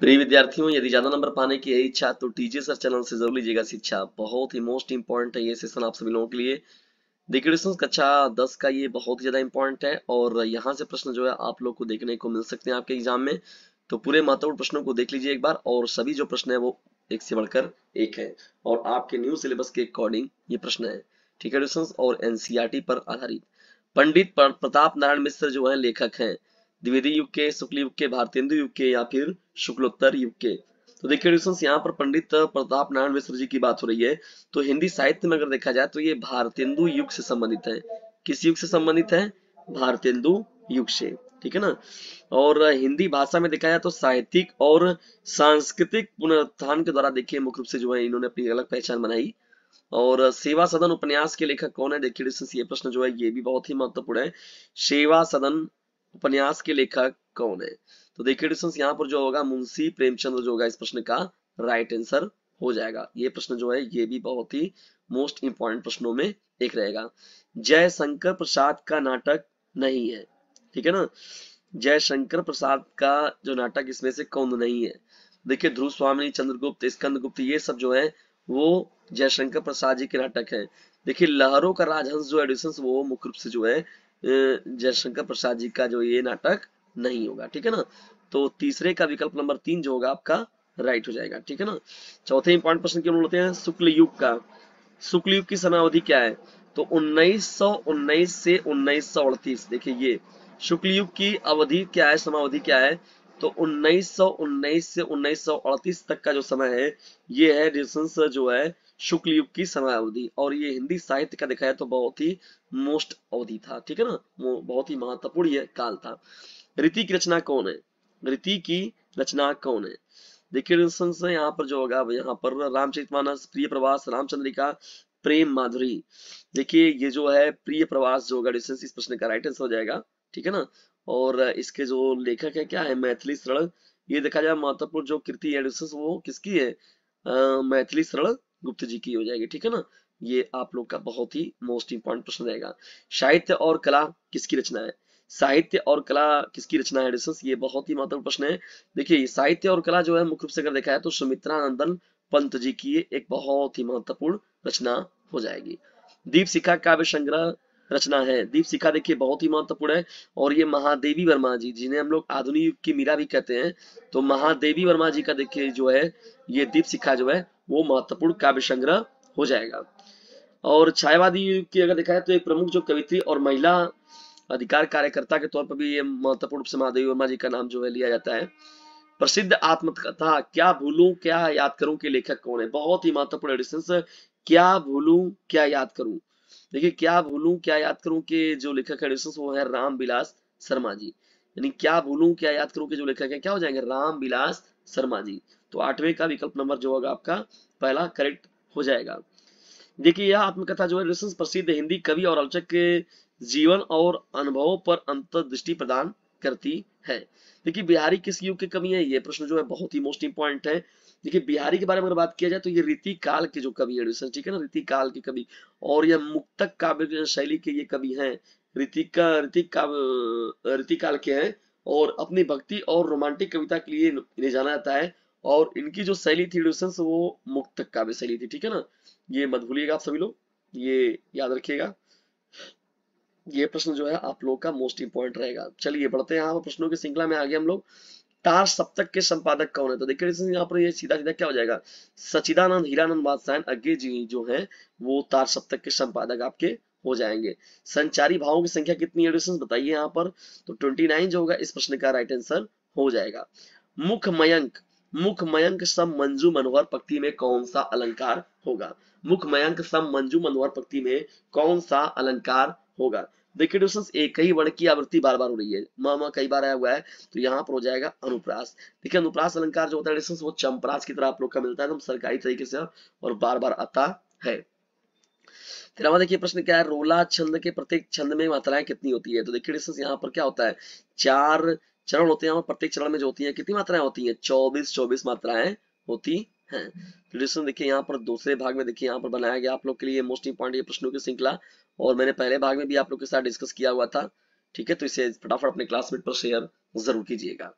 प्रिय विद्यार्थियों यदि ज्यादा नंबर पाने की इच्छा तो टीजी सर चैनल से जरूर लीजिएगा शिक्षा बहुत ही मोस्ट इंपॉर्टेंट है ये सेशन आप सभी लोगों के लिए डिक्रेशन कक्षा दस का ये बहुत ज्यादा इंपॉर्टेंट है और यहाँ से प्रश्न जो है आप लोग को देखने को मिल सकते हैं आपके एग्जाम में तो पूरे महत्वपूर्ण प्रश्नों को देख लीजिए एक बार और सभी जो प्रश्न है वो एक से बढ़कर एक है और आपके न्यू सिलेबस के अकॉर्डिंग ये प्रश्न है ठीक है और एनसीईआरटी पर आधारित पंडित प्रताप नारायण मिश्र जो है लेखक हैं द्विवेदी युग के शुक्ल युग के भारतेंदु युग के या फिर शुक्लोत्तर युग के तो देखिए क्वेश्चन यहाँ पर पंडित प्रताप नारायण मिश्र जी की बात हो रही है तो हिंदी साहित्य में अगर देखा जाए तो ये भारतेंदु युग से संबंधित है किस युग से संबंधित है भारतेंदु युग से ठीक है ना और हिंदी भाषा में देखा जाए तो साहित्यिक और सांस्कृतिक पुनरुत्थान के द्वारा देखिए मुख्य रूप से जो है इन्होंने अपनी अलग पहचान बनाई और सेवा सदन उपन्यास के लेखक कौन है देखिए ये प्रश्न जो है ये भी बहुत ही महत्वपूर्ण है सेवा सदन उपन्यास के लेखक कौन है तो देखिए क्वेश्चन यहाँ पर जो होगा मुंशी प्रेमचंद जो होगा इस प्रश्न का राइट आंसर हो जाएगा ये प्रश्न जो है ये भी बहुत ही मोस्ट इंपॉर्टेंट प्रश्नों में एक रहेगा जयशंकर प्रसाद का नाटक नहीं है ठीक है ना जयशंकर प्रसाद का जो नाटक इसमें से कौन नहीं है देखिए ध्रुव स्वामी चंद्रगुप्त स्कंद गुप्त ये सब जो है वो जयशंकर प्रसाद जी के नाटक है देखिए लहरों का राजहंस जो एडिशन वो मुख्य रूप से जो है जयशंकर प्रसाद जी का जो ये नाटक नहीं होगा ठीक है ना तो तीसरे का विकल्प नंबर तीन जो होगा आपका राइट हो जाएगा ठीक है ना चौथे इंपॉर्टेंट प्रश्न क्यों बोलते हैं शुक्ल युग का शुक्ल युग की समावधि क्या है तो 1919 से उन्नीस देखिए ये शुक्ल युग की अवधि क्या है समावधि क्या है तो 1919 से 1938 तक का जो समय है ये है डिस्टेंस जो है शुक्ल युग की समय अवधि और ये हिंदी साहित्य का देखा जाए तो बहुत ही मोस्ट अवधि था ठीक है ना बहुत ही महत्वपूर्ण काल था रीति की रचना कौन है रीति की रचना कौन है देखिए यहाँ पर जो होगा यहाँ पर रामचरित मानस प्रिय प्रवास रामचंद्रिका प्रेम माधुरी देखिए ये जो है प्रिय प्रवास जो होगा डिस्टेंस इस प्रश्न का राइट आंसर हो जाएगा ठीक है ना और इसके जो लेखक है क्या है मैथिली सरल ये देखा जाए महत्वपूर्ण जो कृति है वो किसकी है मैथिली सरल गुप्त जी की हो जाएगी ठीक है ना ये आप लोग का बहुत ही मोस्ट इंपॉर्टेंट प्रश्न रहेगा साहित्य और कला किसकी रचना है साहित्य और कला किसकी रचना है डिस्टेंस ये बहुत ही महत्वपूर्ण प्रश्न है देखिए साहित्य और कला जो है मुख्य रूप से अगर देखा है तो सुमित्रा नंदन पंत जी की एक बहुत ही महत्वपूर्ण रचना हो जाएगी दीप शिखा काव्य संग्रह रचना है दीप शिखा देखिए बहुत ही महत्वपूर्ण है और ये महादेवी वर्मा जी जिन्हें हम लोग आधुनिक युग की मीरा भी कहते हैं तो महादेवी वर्मा जी का देखिए जो है ये दीप शिखा जो है वो महत्वपूर्ण काव्य संग्रह हो जाएगा और छायावादी युग की अगर देखा है तो एक प्रमुख जो कवित्री और महिला अधिकार कार्यकर्ता के तौर पर भी ये महत्वपूर्ण रूप से महादेवी वर्मा जी का नाम जो है लिया जाता है प्रसिद्ध आत्मकथा क्या भूलू क्या याद करूं के लेखक कौन है बहुत ही महत्वपूर्ण क्या भूलू क्या याद करूं देखिए क्या भूलूं क्या याद करूं के जो लेखक है वो है राम बिलास शर्मा जी यानी क्या भूलूं क्या याद करूं के जो लेखक है क्या हो जाएंगे राम बिलास शर्मा जी तो आठवें का विकल्प नंबर जो होगा आपका पहला करेक्ट हो जाएगा देखिए यह आत्मकथा जो है प्रसिद्ध हिंदी कवि और आलोचक के जीवन और अनुभवों पर अंतर्दृष्टि प्रदान करती है देखिए बिहारी किस युग की कवि है ये प्रश्न जो है बहुत ही मोस्ट इंपॉर्टेंट है देखिए बिहारी के बारे में अगर बात किया जाए तो ये रीति काल के जो कवि है ठीक है ना रीति काल के कवि और यह मुक्तक काव्य शैली के ये कवि है रितिका का का काल के हैं और अपनी भक्ति और रोमांटिक कविता के लिए इन्हें जाना जाता है और इनकी जो शैली थी वो मुक्तक काव्य शैली थी ठीक है ना ये मत भूलिएगा आप सभी लोग ये याद रखिएगा ये प्रश्न जो है आप लोग का मोस्ट इंपोर्टेंट रहेगा चलिए बढ़ते हैं यहाँ पर प्रश्नों की श्रृंखला में आगे हम लोग तार सप्तक के संपादक कौन है तो देखिए यहाँ पर ये सीधा सीधा क्या हो जाएगा सचिदानंद हीरानंद वादसायन अज्ञे जी जो है वो तार सप्तक के संपादक आपके हो जाएंगे संचारी भावों की संख्या कितनी है डिस्टेंस बताइए यहाँ पर तो ट्वेंटी नाइन जो होगा इस प्रश्न का राइट आंसर हो जाएगा मुख मयंक मुख मयंक सम मंजू मनोहर पक्ति में कौन सा अलंकार होगा मुख मयंक सम मंजू मनोहर पक्ति में कौन सा अलंकार होगा देखिए दोस्तों एक ही वर्ण की आवृत्ति बार बार हो रही है म कई बार आया हुआ है तो यहाँ पर हो जाएगा अनुप्रास देखिए अनुप्रास अलंकार जो होता है वो चंपरास की तरह आप लोग का मिलता है एकदम सरकारी तरीके से और बार बार आता है तेरहवा देखिए प्रश्न क्या है रोला छंद के प्रत्येक छंद में मात्राएं कितनी होती है तो देखिए डिस्टेंस यहाँ पर क्या होता है चार चरण होते हैं और प्रत्येक चरण में जो होती है कितनी मात्राएं होती है चौबीस चौबीस मात्राएं होती हैं रिलेशन तो देखिए यहाँ पर दूसरे भाग में देखिए यहाँ पर बनाया गया आप लोग के लिए मोस्ट इंपॉर्टेंट ये प्रश्नों की श्रृंखला और मैंने पहले भाग में भी आप लोग के साथ डिस्कस किया हुआ था ठीक है तो इसे फटाफट अपने क्लासमेट पर शेयर जरूर कीजिएगा